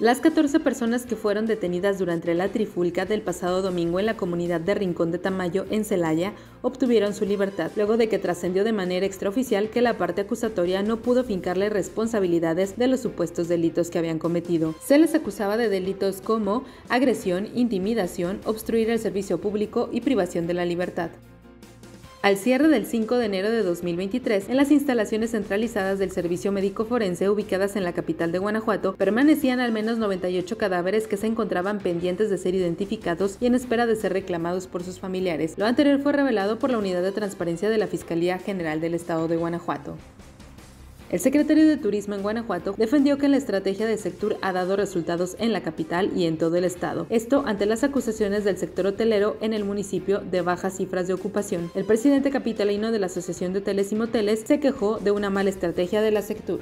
Las 14 personas que fueron detenidas durante la trifulca del pasado domingo en la comunidad de Rincón de Tamayo, en Celaya, obtuvieron su libertad, luego de que trascendió de manera extraoficial que la parte acusatoria no pudo fincarle responsabilidades de los supuestos delitos que habían cometido. Se les acusaba de delitos como agresión, intimidación, obstruir el servicio público y privación de la libertad. Al cierre del 5 de enero de 2023, en las instalaciones centralizadas del Servicio Médico Forense ubicadas en la capital de Guanajuato, permanecían al menos 98 cadáveres que se encontraban pendientes de ser identificados y en espera de ser reclamados por sus familiares. Lo anterior fue revelado por la Unidad de Transparencia de la Fiscalía General del Estado de Guanajuato. El secretario de Turismo en Guanajuato defendió que la estrategia de sector ha dado resultados en la capital y en todo el estado. Esto ante las acusaciones del sector hotelero en el municipio de bajas cifras de ocupación. El presidente capitalino de la Asociación de Hoteles y Moteles se quejó de una mala estrategia de la sector.